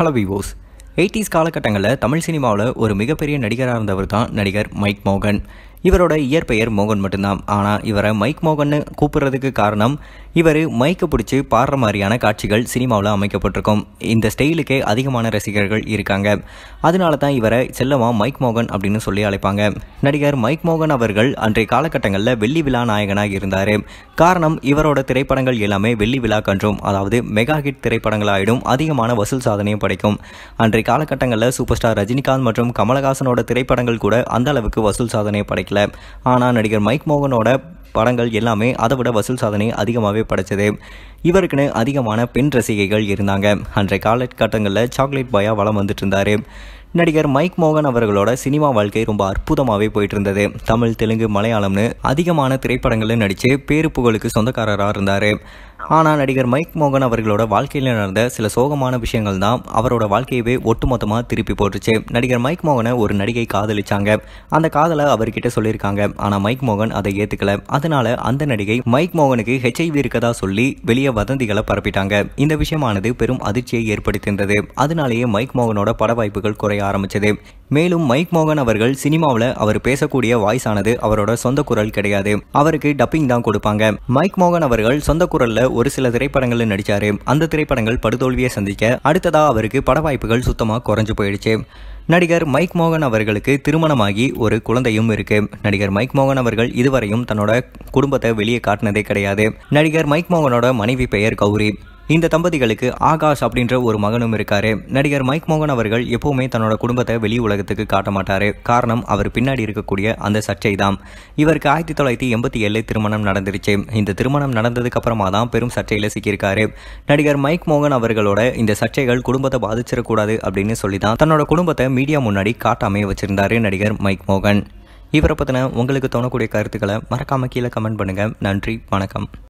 hello விவோஸ் eighties காலகட்டங்களில் தமிழ் சினிமாவில் ஒரு மிகப்பெரிய நடிகராக இருந்தவர் தான் நடிகர் மைக் மோகன் இவரோட இயற்பெயர் மோகன் மட்டும்தான் ஆனால் இவரை மைக் மோகன்னு கூப்பிடுறதுக்கு காரணம் இவர் மைக்கை பிடிச்சி பாடுற மாதிரியான காட்சிகள் சினிமாவில் அமைக்கப்பட்டிருக்கும் இந்த ஸ்டைலுக்கே அதிகமான ரசிகர்கள் இருக்காங்க அதனால தான் இவரை செல்லமாக மைக் மோகன் அப்படின்னு சொல்லி அழைப்பாங்க நடிகர் மைக் மோகன் அவர்கள் அன்றைய காலகட்டங்களில் வெள்ளி விழா நாயகனாக இருந்தார் காரணம் இவரோட திரைப்படங்கள் எல்லாமே வெள்ளி விழா கன்றும் அதாவது மெகா ஹிட் திரைப்படங்களாயிடும் அதிகமான வசூல் சாதனையும் படைக்கும் அன்றைய காலகட்டங்களில் சூப்பர் ஸ்டார் ரஜினிகாந்த் மற்றும் கமலஹாசனோட திரைப்படங்கள் கூட அந்த அளவுக்கு வசூல் சாதனையை படைக்கும் கிடைக்கல ஆனால் நடிகர் மைக் மோகனோட படங்கள் எல்லாமே அதை விட வசூல் சாதனை அதிகமாகவே படைச்சது இவருக்குன்னு அதிகமான பெண் ரசிகைகள் இருந்தாங்க அன்றைய காலகட்டங்களில் சாக்லேட் பாயா வளம் வந்துட்டு இருந்தார் நடிகர் மைக் மோகன் அவர்களோட சினிமா வாழ்க்கை ரொம்ப அற்புதமாகவே போயிட்டு இருந்தது தமிழ் தெலுங்கு மலையாளம்னு அதிகமான திரைப்படங்களில் நடித்து பேரு புகழுக்கு சொந்தக்காரராக இருந்தார் ஆனால் நடிகர் மைக் மோகன் அவர்களோட வாழ்க்கையில் நடந்த சில சோகமான விஷயங்கள் தான் அவரோட வாழ்க்கையவே ஒட்டுமொத்தமாக திருப்பி போட்டுச்சு நடிகர் மைக் மோகனை ஒரு நடிகை காதலிச்சாங்க அந்த காதலை அவர்கிட்ட சொல்லியிருக்காங்க ஆனால் மைக் மோகன் அதை ஏற்றுக்கல அதனால அந்த நடிகை மைக் மோகனுக்கு ஹெச்ஐவி இருக்கதா சொல்லி வெளியே வதந்திகளை பரப்பிட்டாங்க இந்த விஷயமானது பெரும் அதிர்ச்சியை ஏற்படுத்தியிருந்தது அதனாலேயே மைக் மோகனோட பட வாய்ப்புகள் குறைய ஆரம்பிச்சது மேலும் மைக் மோகன் அவர்கள் சினிமாவில் அவர் பேசக்கூடிய வாய்ஸ் ஆனது அவரோட சொந்த குரல் கிடையாது அவருக்கு டப்பிங் தான் கொடுப்பாங்க மைக் மோகன் அவர்கள் சொந்த குரலில் ஒரு சில திரைப்படங்களில் நடித்தார் அந்த திரைப்படங்கள் படுதோல்வியை சந்திக்க அடுத்ததாக அவருக்கு பட வாய்ப்புகள் சுத்தமாக குறைஞ்சு போயிடுச்சு நடிகர் மைக் மோகன் அவர்களுக்கு திருமணமாகி ஒரு குழந்தையும் இருக்கு நடிகர் மைக் மோகன் அவர்கள் இதுவரையும் தன்னோட குடும்பத்தை வெளியே காட்டினதே கிடையாது நடிகர் மைக் மோகனோட மனைவி பெயர் கௌரி இந்த தம்பதிகளுக்கு ஆகாஷ் அப்படின்ற ஒரு மகனும் இருக்காரு நடிகர் மைக் மோகன் அவர்கள் எப்பவுமே தன்னோட குடும்பத்தை வெளி உலகத்துக்கு காட்ட மாட்டாரு காரணம் அவர் பின்னாடி இருக்கக்கூடிய அந்த சர்ச்சை தான் இவருக்கு ஆயிரத்தி தொள்ளாயிரத்தி எண்பத்தி ஏழு திருமணம் நடந்துருச்சு இந்த திருமணம் நடந்ததுக்கு அப்புறமா தான் பெரும் சர்ச்சையில் சிக்கியிருக்காரு நடிகர் மைக் மோகன் அவர்களோட இந்த சர்ச்சைகள் குடும்பத்தை பாதிச்சிடக்கூடாது அப்படின்னு சொல்லி தான் தன்னோட குடும்பத்தை மீடியா முன்னாடி காட்டாமே வச்சிருந்தாரு நடிகர் மைக் மோகன் இவரை பற்றின உங்களுக்கு தோணக்கூடிய கருத்துக்களை மறக்காமல் கீழே கமெண்ட் பண்ணுங்கள் நன்றி வணக்கம்